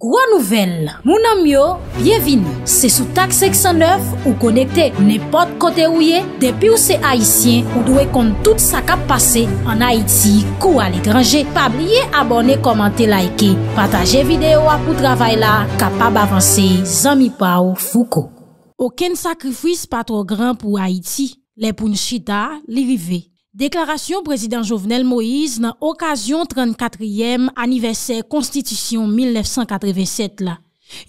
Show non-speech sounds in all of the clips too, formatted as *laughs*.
Gwa nouvel, mounan myo, byevine, se sou tak 609 ou konekte nepot kote ouye, depi ou se Haitien ou dwe kont tout sakap pase an Haiti kou al ekranje. Pabriye abone, komante, laike, pataje videyo apou travay la, kapab avanse, zami pa ou fouko. Oken sakrifis patro gran pou Haiti, lepoun chida, li vive. Deklarasyon Prezident Jovenel Moïse nan okasyon 34e aniversè Konstitisyon 1987 la.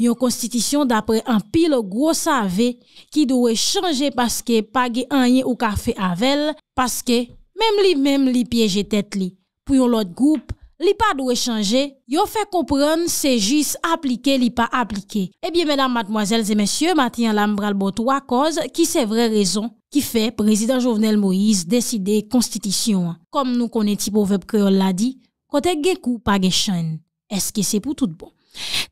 Yon Konstitisyon dapre an pil gwo save ki dowe chanje paske page anye ou kafe avel, paske mem li mem li pyeje tèt li pou yon lot group Li pa dwe chanje, yo fe kompran se jis aplike li pa aplike. Ebyen, menam, matmoazel, zemesye, matyen lam bral bot wakoz ki se vre rezon ki fe prezident Jovenel Moïse deside konstitisyon. Kom nou koneti pou vep kreol la di, kote gekou pa geshen. Eske se pou tout bon.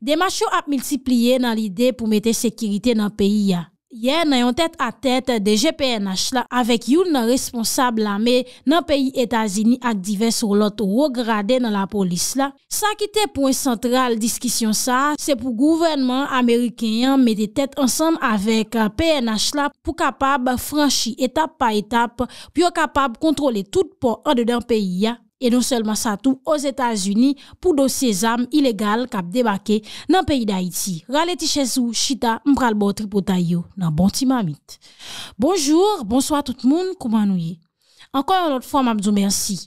Demasyon ap mitsiplye nan lide pou mete sekirite nan peyi ya. Yè nan yon tèt a tèt de GPNH la avèk youn nan responsable la mè nan peyi Etazini ak divers ou lot ou o gradè nan la polis la. Sa ki tè pwen sentral diskisyon sa, se pou gouvenman Ameriken yon mè de tèt ansam avèk euh, PNH la pou kapab franchi etap pa etap pou yo kapab kontrole tout po an de dan peyi ya. E non selman sa tou os Etats-Uni pou dosye zam ilegal kap debake nan peyi da iti. Rale ti chesou, chita, mpral botri potay yo nan bonti mamit. Bonjour, bonsoi tout moun, koumanouye. Ankon anot fwa mabzou mersi.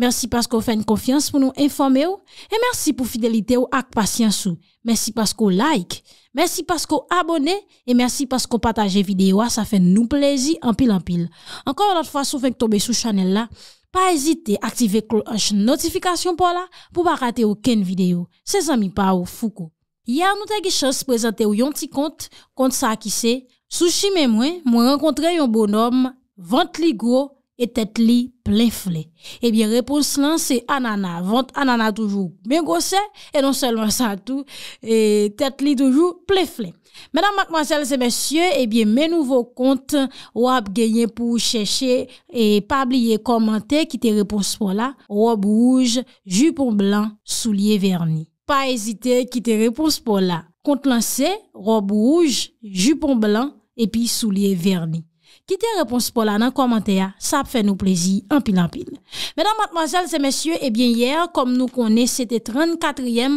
Mersi paskou fèn konfians pou nou informe ou. E mersi pou fidelite ou ak pasyans ou. Mersi paskou like. Mersi paskou abone. E mersi paskou pataje videyo a sa fèn nou plezi anpil anpil. Ankon anot fwa sou fèn ktoube sou chanel la. pa ezite aktive klo anche notifikasyon pou la pou pa kate ou ken videyo. Se zanmi pa ou fuko. Ya nou te ge chans prezante ou yon ti kont kont sa ki se. Sushi men mwen mwen renkontre yon bonom 20 ligou. et tête li plein flé. Eh bien, réponse là, c'est anana. Vente anana toujours bien gosse, et non seulement ça tout, et tête li toujours plein flé. Mesdames, mademoiselles et messieurs, eh bien, mes nouveaux comptes, ou gagné pour chercher et pas oublier commenter qui te réponse pour là. Robe rouge, jupon blanc, souliers vernis. Pas hésiter qui te réponse pour là. Compte lancé, robe rouge, jupon blanc, et puis soulier vernis. Kitè repons pou la nan komantè a, sa ap fè nou plezi an pil an pil. Mèdame, mademoiselles et messieurs, ebyen yèr, kom nou konè, sète 34è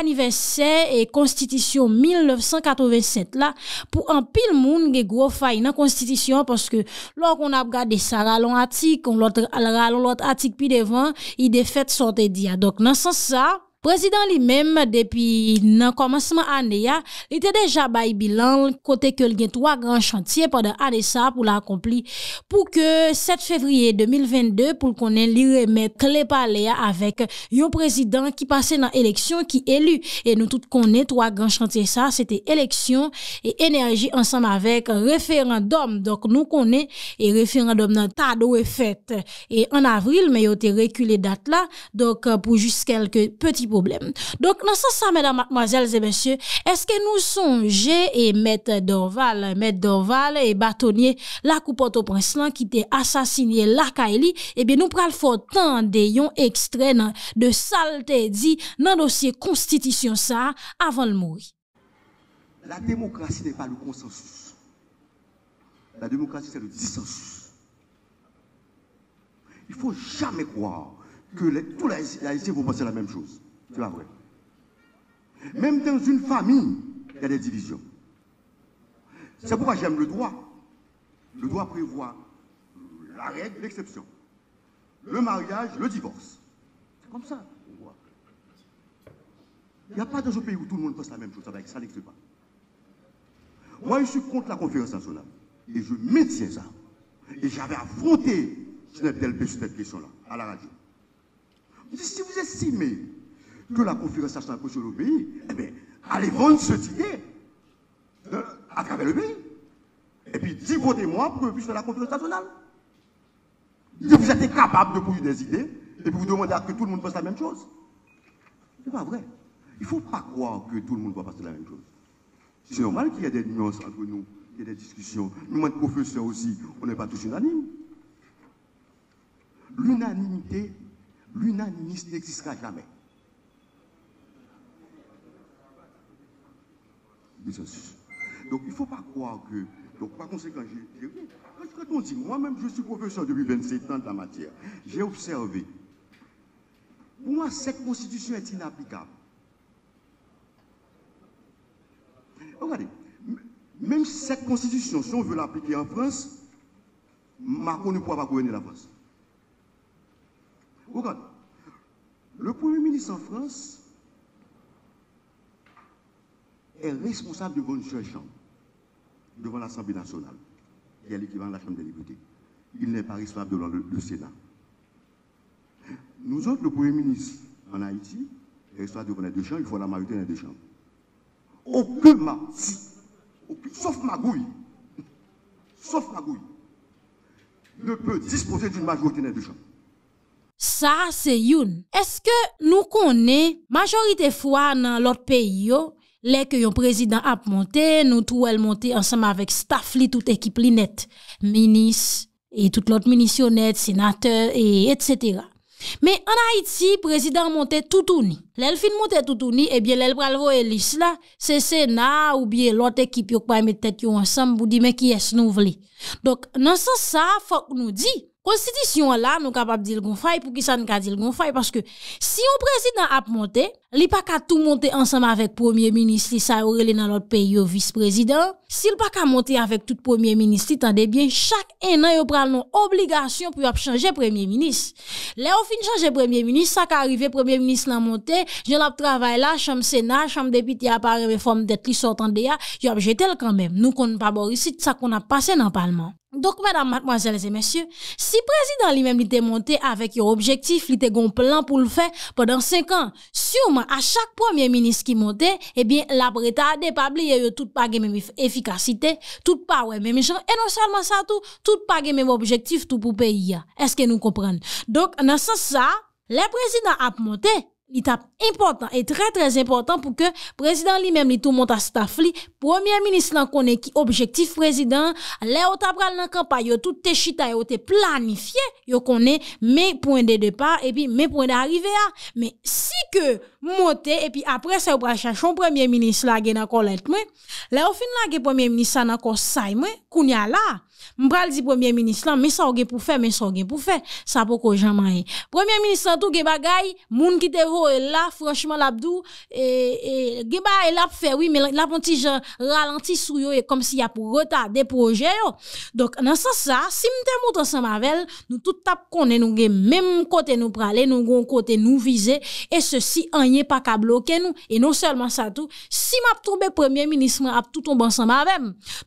aniversè e konstitisyon 1987 la, pou an pil moun gè gwo fay nan konstitisyon, paske lòk on ap gade sa ralon atik, ou lòt ralon lòt atik pi devan, i de fèt sote diya. Dok nan sens sa... Prezident li menm depi nan komanseman ane ya, li te deja bay bilan kote ke li gen 3 gran chantye padan ane sa pou la akompli. Pou ke 7 fevriye 2022 pou konen li remet kle pa le ya avek yon prezident ki pase nan eleksyon ki elu. E nou tout konen 3 gran chantye sa, se te eleksyon e enerji ansam avek referandom. Dok nou konen e referandom nan ta do e fet. E an avril, me yo te rekule dat la, dok pou jist kelke peti prezident. problème. Donc, dans ce sens, mesdames, mademoiselles et messieurs, est-ce que nous songez et mettre Dorval, M. Dorval et bâtonnier, la coupe au prince qui était assassiné la Kaili, eh bien, nous prenons fort temps de extrait de saleté dit dans dossier constitution ça avant le mourir. La démocratie n'est pas le consensus. La démocratie, c'est le dissensus. Il ne faut jamais croire que tous les Haïtiens vont penser la même chose. C'est la vraie. Même dans une famille, il y a des divisions. C'est pourquoi j'aime le droit. Le droit prévoit la règle, l'exception. Le mariage, le divorce. C'est comme ça. Il n'y a pas dans pays où tout le monde pense la même chose. Ça n'existe pas. Moi, je suis contre la conférence nationale. Et je maintiens ça. Et j'avais affronté sur cette question-là, à la radio. Je dis, si vous estimez que la conférence nationale sur le pays, eh ben, allez vendre ce idée à travers le pays. Et puis, dis votez-moi pour que je puisse la conférence nationale. vous êtes capable de produire des idées, et puis vous demandez à que tout le monde fasse la même chose. Ce n'est pas vrai. Il ne faut pas croire que tout le monde va passer la même chose. C'est normal qu'il y ait des nuances entre nous, qu'il y ait des discussions. Nous, en professeurs aussi, on n'est pas tous unanimes. L'unanimité, l'unanimisme n'existera jamais. Donc, il ne faut pas croire que... Donc, par conséquent, dit, moi-même, je suis professeur depuis 27 ans de la matière, j'ai observé. Pour moi, cette constitution est inapplicable. Regardez, même cette constitution, si on veut l'appliquer en France, Macron ne pourra pas gouverner la France. Regardez, le Premier ministre en France est responsable une bonne chambre hein. devant l'Assemblée nationale, qui est l'équivalent de la Chambre des députés. Il n'est pas responsable devant le, Sénat. Nous autres, le Premier ministre en Haïti, est responsable devant les deux chambres, il faut la majorité des deux chambres. Aucun parti, sauf Magouille, sauf Magouille, ne peut disposer d'une majorité des deux chambres. Ça, c'est Youn. Est-ce que nous connaissons majorité fois dans l'autre pays, Lè kè yon prezidant ap monte, nou trou el monte ansam avèk staf li tout ekip li net, minis, et tout lot minisyonet, senater, e et cètera. Mè an Haïti, prezidant monte toutouni. Lèl fin monte toutouni, ebyè lèl pralvo el isla, se sena oubyè lot ekip yok pa mè tèt yo ansam, boudi mè ki es nou vle. Donk, nan sa sa, fòk nou di... Konstitisyon la nou kapap dil gon fay pou ki sa nou ka dil gon fay paske si yon prezident ap monte, li pa ka tout monte ansama vek premier ministri sa yon rele nan lot peyo vice-prezident. Si l pa ka monte avèk tout premier ministri, tande bien chak enan yon pral nou obligasyon pou yon ap chanje premier ministri. Le yon fin chanje premier ministri, sa ka arrive premier ministri nan monte, jen ap travay la, chanm sena, chanm depiti apare vek form detli sortan de ya, yon ap jetel kanbèm nou kon pa borisit sa kon ap pase nan palman. Donc, madame, mademoiselles et messieurs, si président lui-même était monté avec un objectif, il était un plan pour le faire pendant cinq ans, sûrement à chaque premier ministre qui montait, eh bien, la n'a pas oublier tout pas même efficacité, tout pas ouais même gens, et non seulement ça tout, tout pas même objectif tout pour pays. Est-ce que nous comprenons? Donc, dans ce sens ça, le président a monté, I tap important, e tre tre important pou ke prezident li mem li tou monta staf li, premier minis lan konen ki objektif prezident, le ou tabral nan kampay yo tout te chita yo te planifiye, yo konen me pointe depa, e pi me pointe arrive a. Me si ke monte, e pi apre se ou prachachon premier minis lage nan kon letme, le ou fin lage premier minis sa nan kon sayme, kounya la, M'bral dit premier ministre là, mais ça ou pour faire, mais ça ou pour faire, ça pour que jamais. Premier ministre tout gen bagay, moun qui te voye là, franchement l'abdou et et gen bagay là fait oui, mais la petit j'en ralenti sou yo et comme s'il y a pour retarder projet yo. Donc dans sens ça, si m'te monte ensemble avec nous tout tap konne, nous gen même côté nous praler, nous gon côté nous viser et ceci rien pas qu'à bloquer nous et non seulement ça tout, si m'ap tombé premier ministre, m'ap tout tomber ensemble avec.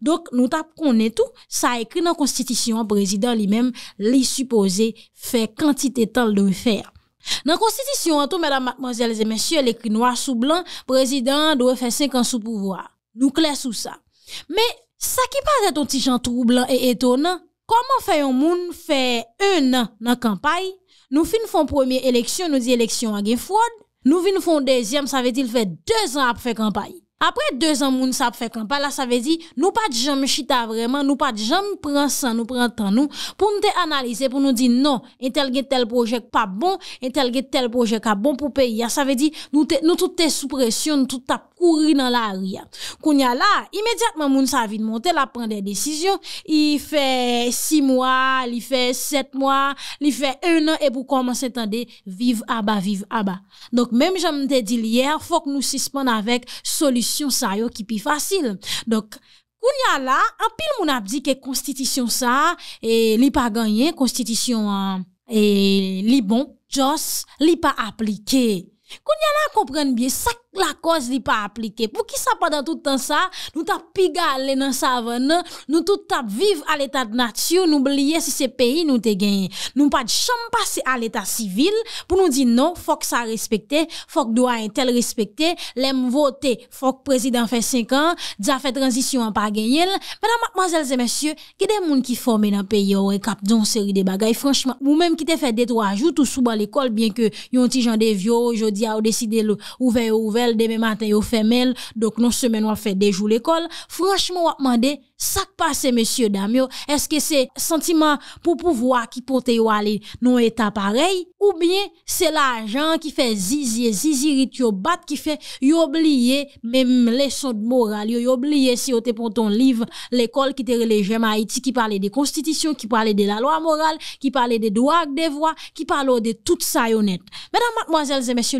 Donc nous tap konne tout, ça ekri nan konstitisyon an prezident li menm li supose fe kantite tal de ou fer. Nan konstitisyon an tou, mèdam, madman, zèl, zèl, mèsyè, lèkri noua sou blan, prezident dwe fe senk an sou pouvwa. Nou kler sou sa. Mè, sa ki pa zè ton tijan troublan e etonan, koman fe yon moun fe enan nan kampay? Nou fin fon premier eleksyon, nou di eleksyon agen fwad, nou fin fon dezyem, sa vetil fe dezen ap fe kampay. apre 2 an non, bon, bon moun sa ap fek an pa la sa ve di nou pa di jan me chita vreman nou pa di jan me pran san, nou pran tan nou pou nou te analize, pou nou di nou entelge tel projek pa bon entelge tel projek a bon pou pe ya sa ve di nou tout te soupresyon tout ap kouri nan la a riyan koun ya la, imediatman moun sa avid moun te la pran de desisyon li fe 6 mwa, li fe 7 mwa li fe 1 an e pou koman se tende, vive aba, vive aba donk menm jan moun te di li ya fok nou sispan avek solusyon sa yo ki pi fasil. Dok, kou nya la, apil moun ap di ke konstitisyon sa, e, li pa ganyen, konstitisyon e, li bon, li pa aplike. Koun yana kompren biye sak la koz li pa aplike Pou ki sa padan tout an sa Nou tap piga alen an sa ven Nou tout tap viv al etat natyu Nou blye si se peyi nou te genye Nou pad chan pase al etat sivil Pou nou di nou fok sa respekte Fok doa entel respekte Lem vote fok prezident fe 5 an Dja fe transisyon an pa genye Menan madmanzelze mensyo Ki de moun ki fome nan peyi Ou e kap don seri de bagay Franchman mou menm ki te fe de 3 jou Tou souba l'ekol Bien ke yon ti jan de vyo ou jo jeudi a décidé ouvert ouvert demain matin yo mail, donc non semaine on fait des jours l'école franchement on demandé ça passe monsieur Damio est-ce que c'est sentiment pour pouvoir qui porte ou aller non état pareil ou bien c'est l'argent qui fait zizier zizi yo bat qui fait oublier oublier même leçon de morale yo oublier si yo te pour ton livre l'école qui te relève Haïti qui parlait des constitutions qui parlait de la loi morale qui parlait des droits des voix qui parlait de tout ça honnête mesdames mademoiselles et messieurs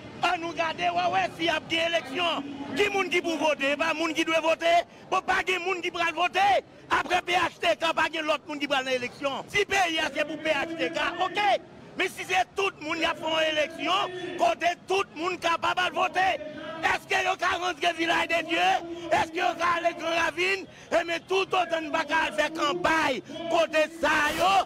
On nous garde, ouais, si s'il y a des élections, qui est qui pour voter Pas bah, monde qui doit voter Pour pas des monde qui peut voter Après PHTK, pas a l'autre monde qui dans l'élection. Si PIA, c'est pour PHTK, ok. Mais si c'est tout le monde qui a fait une élection, côté tout le monde capable de voter, est-ce que y un rentré village de Dieu Est-ce que a un grand ravine Et mais tout autant de pas faire campagne, côté ça, yo.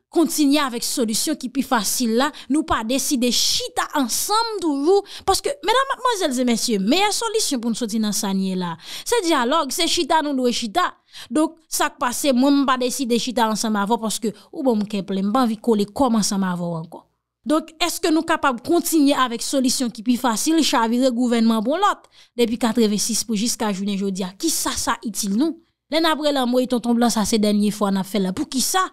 kontinye avèk solisyon ki pi fasil la, nou pa deside chita ansam dourou, paske, mèdam, mèzelze, mèsyè, mèye solisyon pou nou soti nan sanyè la. Se diyalog, se chita nou dwe chita. Dok, sak pase, moun mba deside chita ansam avò, paske, ou mba bon, mkeple, mba vikole kom ansam avò ankon. Dok, eske nou kapab kontinye avèk solisyon ki pi fasil, chavire gouvenman bon lot, depi 86 pou jiska jounen jodi a. Ki sa sa itil nou? Len apre la mwen ton ton blan sa se denye fò an ap fè la. Pou ki sa?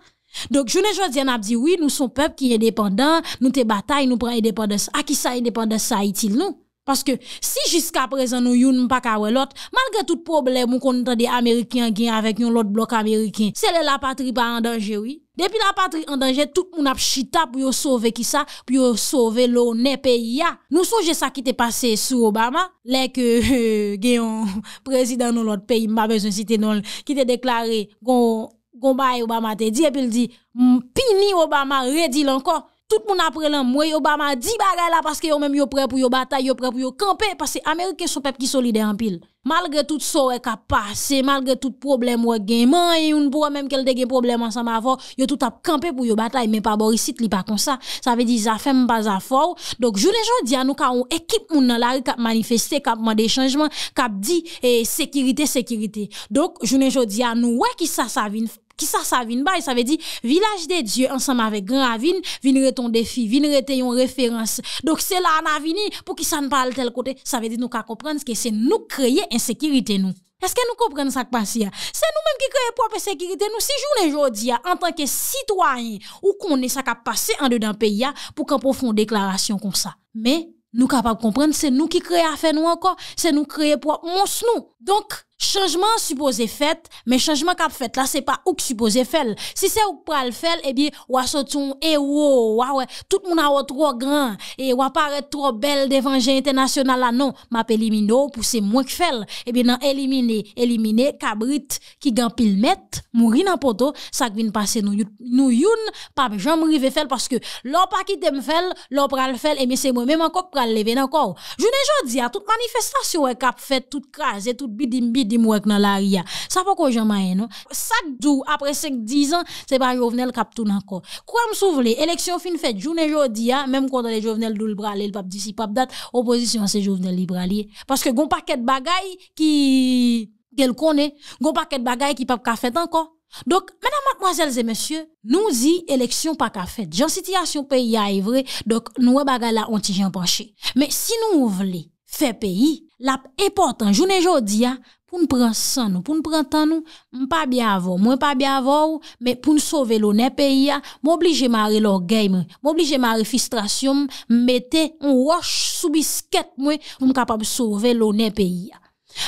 Donk, jounen jwa diyan ap di, wii, nou son pep ki yedependan, nou te batay, nou pre yedependan sa. Aki sa yedependan sa itil nou? Paske, si jiska prezen nou youn mpaka wè lot, malge tout poble moun konta de Amerikyan gen avèk yon lot blok Amerikyan, selè la patri pa andanje, wii. Depi la patri andanje, tout moun ap chita pou yon sove ki sa, pou yon sove lounen peyi ya. Nou sonje sa ki te pase sou Obama, lèk euh, *laughs* gen yon *laughs* prezident nou lot peyi, mba bezon sitenon, ki te deklare goun... Gombaye Obama te dit, et puis il dit, pini Obama, redit encore. Tout le monde après l'an, moi, Obama dit bagay là parce que yo même yo prêt pour yo bataille, yo prêt pour yo camper, parce que Américains sont peuple qui solidaire en pile. Malge tout sou e kap pase Malge tout problem wè genman Yon pou wè menm kelde gen problem ansam avon Yon tout ap kampe pou yon batay Men pa borisit li pa kon sa Sa ve di zafem pa zafou Donk jounen joun di anou ka ou ekip moun nan lari Kap manifeste kap man de chanjman Kap di e, sekirite sekirite Donk jounen joun di anou wè ki sa sa vin Ki sa sa vin bay Sa ve di vilaj de diyo ansam avek gran avin Vin re ton defi, vin re te yon referans Donk se la an avini pou ki sa npa al tel kote Sa ve di nou ka komprense ke se nou kreye en sekirite nou. Eske nou kompren sa k pasi ya? Se nou menm ki kreye pou apen sekirite nou si jounen jodi ya an tanke sitwanyen ou konen sa k ap pase an de dan peyi ya pou ka pou fon deklarasyon kon sa. Me, nou kapak kompren se nou ki kreye apen nou ankon. Se nou kreye pou ap mons nou. Donk, chanjman supose fet men chanjman kap fet la se pa ouk supose fel si se ouk pral fel ebi oua sotoun e oua tout moun a oua tro gran e oua pare tro bel devanje internasyonal la non map elimine ou non, pou se mwen eh k fel ebi nan elimine kabrit ki gampil met moun rin anpoto sak vin pase nou youn pape jan moun rive fel paske lor pa ki tem fel lor pral fel ebi se mwen men mwen kok pral leve nan kou jounen jodi a tout manifestasyon kap fet tout kras et tout bidim bid dit mouek nan la ria. Sa pa ko jamaye non? Ça dou après 5-10 ce n'est pas jovenel kap tou nan ko. Kwa m souvle, eleksyon fin fait, jounen jodi ya, menm konta le jovenel dou le pap disi pap dat, oposisyon se jovenel li Parce que gon de bagay ki tel konen, gon de bagay ki pap ka fait encore. Donc, mesdames, mademoiselles et messieurs, nous y élection pas qu'à fait. J'en situation pays à vrai, donc nous avons là on penché. Mais si nous voulons Fè peyi, la e portan, jounen jodi ya, pou n pran san nou, pou n pran tan nou, m pa bia avor, mwen pa bia avor, mwen pou n sove lounen peyi ya, m oblije mare logay mwen, m oblije mare fistasyon m, m mette m wosh sou bisket mwen, m kapab sove lounen peyi ya.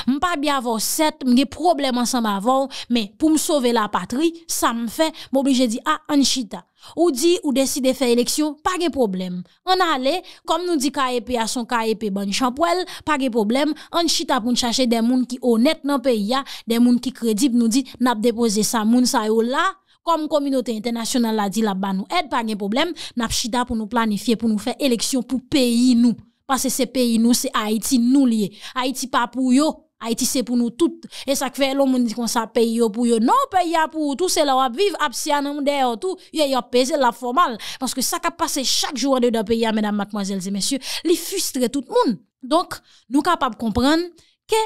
Mpa bi avon set, mge problem ansanm avon, me pou m sove la patri, sa m fe, m oblije di a, ah, an chita. Ou di ou deside fe eleksyon, pa gen problem. An ale, kom nou di ka epi a son ka epi ban chanpwel, pa gen problem, an chita pou m chache den moun ki onet nan pe ya, den moun ki kredib nou di nap depose sa moun sa yo la, kom kominote internasyonal la di la ban nou ed, pa gen problem, nap chita pou nou planifiye pou nou fe eleksyon pou peyi noup. Parce que c'est pays nous, c'est Haïti nous lié. Haïti pas pour yo. Haïti c'est pour nous toutes. Et ça fait l'homme dit qu'on ça paye pour yo. Non, pays pour tout, c'est là où vivre, absianum dehors tout. Yo yo pesé la formale parce que ça qui passé chaque jour dedans pays mesdames mademoiselles et messieurs, les frustre tout le monde. Donc nous capable comprendre que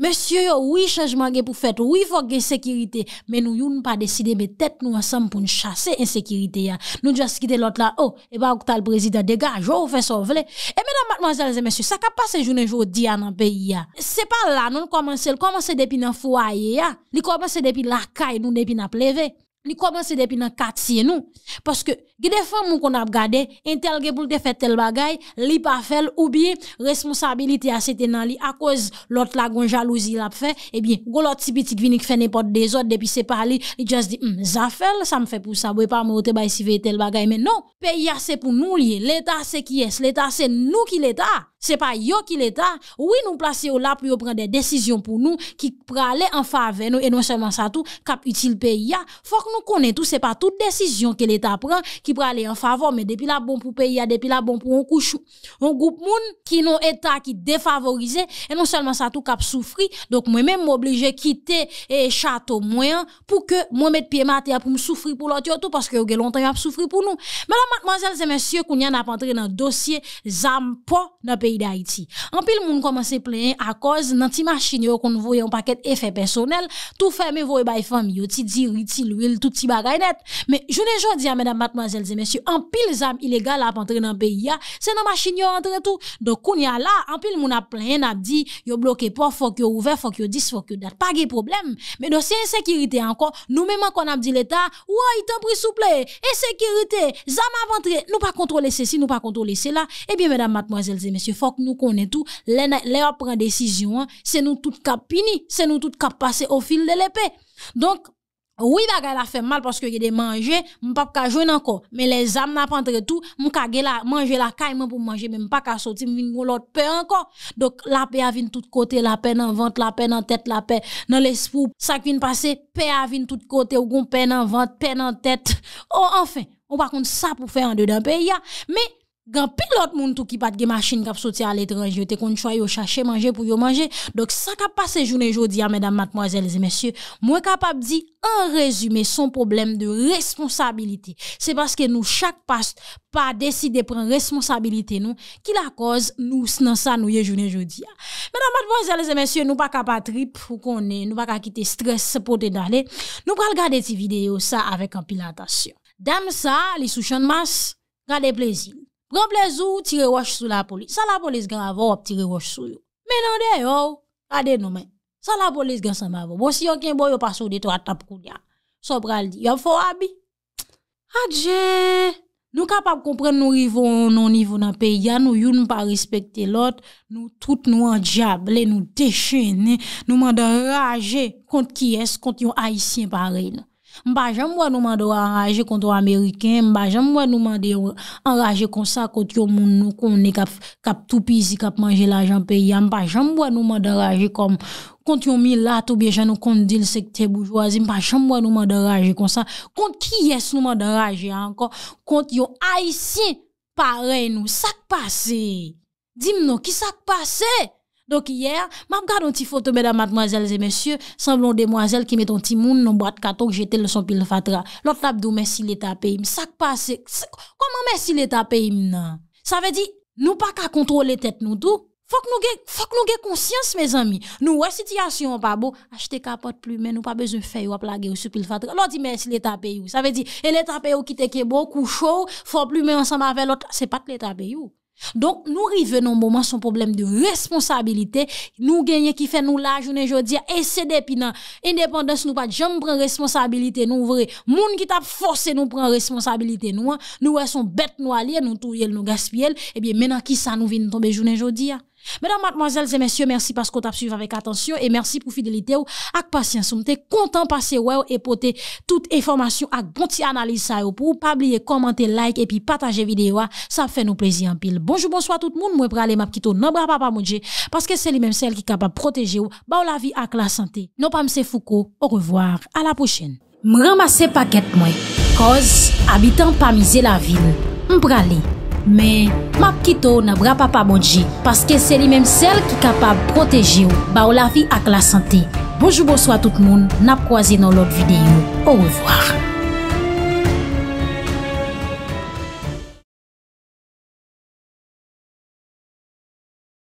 Monsieur, oui, changement est pour fait, oui, faut que sécurité, mais nous n'avons pas décidé peut-être nous ensemble pour nous chasser insécurité. Hein. Nous juste quitter l'autre là, oh, et bah, le président dégage, oh, fait sauver. Et mesdames, mademoiselles et messieurs, ça qu'a passé journée aujourd'hui dans le pays. Hein. C'est pas là, nous commençons, commencer depuis dans foyer, foyer, hein. nous commençons depuis la caille, nous depuis la lever. nous commençons depuis dans quartier, nous. Parce que Gide fèm moun kon ap gade... En tel ge pou te fè tel bagay... Li pa fèl... Ou bi... Responsabilite ase tenan li... A kòz lòt la gon jalouzi l ap fè... E eh bi... Gò lòt si bitik vinik fè nepot de zòt... Depi se pali... Li jòs di... Zafèl... Hm, sa m fè pou sa... Bwè pa mò te bay si fè tel bagay... Men non... Pè ya se pou nou liye... L'Etat se ki es... L'Etat se nou ki l'Etat... Se pa yo ki l'Etat... Ouwi nou plase yo la... Pou yo pren de desisyon pou nou... Ki prale an qui peut aller en faveur, mais depuis la bon pour pays, depuis la bon pour un couchou. un groupe moun qui non état qui défavorisé, et non seulement ça tout cap souffri, donc moi-même m'obligé quitter et château moyen pour que moi mettre pied mater pour me souffrir pour l'autre tout parce que longtemps a souffri pour nous. Mesdames, mademoiselle et messieurs, qu'on y a entré dans dossier Zampo dans pays d'Haïti. En pile moun commencé à pleurer à cause dans ti machine qu'on voyait un paquet effet personnel, tout fermé voyait by famille, ti ti l'huile, tout petit bagay net. Mais je ne jodi à madame et messieurs, en pile zam illégal à entrer dans le pays, c'est dans machine yo entre tout. Donc, qu'on y a là, en pile moun a plein a dit, yo bloqué pas, faut que ouvert, faut que dis, faut que date. Pas de problème. Mais dossier sécurité encore, nous même quand on a dit l'État, ouais, t'en prie souple, insécurité, sécurité, à entrer. nous pas contrôler ceci, nous pas contrôler cela. Eh bien, mesdames, mademoiselles et messieurs, faut que nous connaissons tout, les, prend décision, hein. c'est nous tout cap fini, c'est nous tout cap passé au fil de l'épée. Donc, oui, bagay la fait mal parce que y a des manger, pas ka jouer encore, mais les âmes n'a pas entre tout, ka la manger la caille pour manger, même pas ka sortir, m'vin l'autre paix encore. Donc la paix a vinn tout côté, la paix dans ventre, la paix dans tête, la paix dans l'esprit, ça qui vient passer, paix a vinn tout côté, ou gon paix dans ventre, paix dans tête. Oh enfin, on va contre ça pour faire en dedans pays mais Gan pilot moun tou ki pat ge machin kap soti al etranj yo te kon chwa yo chache manje pou yo manje. Dok sa kap pase jounen jodi ya, medan matmoazèl zemensye, mwen kapap di an rezume son problem de responsabilite. Se baske nou chak pas pa deside pren responsabilite nou, ki la koz nou snan sa nou ye jounen jodi ya. Medan matmoazèl zemensye, nou pa kapat rip pou konen, nou pa kakite stres sepote dali. Nou kal gade ti video sa avek an pilotasyon. Dam sa, li sou chan mas, gade plezine. Bran plez ou tire wach sou la poli, sa la polis gen avon ap tire wach sou yo. Men an de yo, ade nou men, sa la polis gen san ma avon. Bo si yon ken bo yo pa sou deto atap koun ya, so bral di, yon fo abi. Adje, nou kapap kompren nou rivo nan pey ya, nou yon nou pa respekte lot, nou tout nou an diable, nou deche ne, nou manda raje kont ki es, kont yon haisyen parel nan. Mpa janmwa nouman de anraje kontou Ameriken, mpa janmwa nouman de anraje konsa konti yo moun nou konen kap toupizi, kap manje la janpeyan, mpa janmwa nouman de anraje konti yo milato, bjejan nou konti dil sekte boujwazi, mpa janmwa nouman de anraje konsa konti yes nouman de anraje ankon, konti yo aysin pare nou, sak pase, dim nou ki sak pase. Donk iyer, mab gade an ti foto medan madmoazelze mensyo, sanblon demmoazel ki met an ti moun nan bat kato k jetel le son pil fatra. Lot tap do mè si lè tapè im, sak pa se, koman mè si lè tapè im nan? Sa ve di, nou pa ka kontrole tèt nou tou, fok nou ge konsyans mè zami. Nou wè sityasyon pa bo, achete kapot plume, nou pa bezon fè yo a plagè yo sou pil fatra. Lot di mè si lè tapè you. Sa ve di, lè tapè you ki teke bon, kouchou, fò plume ansama ve lot, se pat lè tapè you. Don nou rive nou mouman son problem de responsabilite, nou genye ki fe nou la jounen jodia, e sede pinan, independens nou pat joun pren responsabilite nou vre, moun ki tap force nou pren responsabilite nou an, nou wè son bet nou alie, nou tou yel nou gasp yel, e bie menan ki sa nou vin nou tombe jounen jodia. Madame, mademoiselles et messieurs, merci parce qu'on t'a suive avec attention. Et merci pour fidélité ou ak patien. Soumete, content passez ouè ou epote tout information ak bon ti analise sa ou pou ou pablie, kommente, like et puis patagez videyo a. Sa fè nou plezi en pile. Bonjou, bonsoit tout moun. Mwen pralé map kito nan bra pa pa mounje. Parce que c'est li mèm sel ki kapab protege ou ba ou la vi ak la sante. Non pa mse foukou. Au revoir. A la pochène. Mwen ramase paket mwen. Koz, habitant pa mize la vil. Mwen pralé. Men, map kito nabrapa pa bodji, paske se li menm sel ki kapab proteji ou, ba ou la vi ak la sante. Bojou bojou a tout moun, nap kwa zi nou lot videyo. Ou revoar.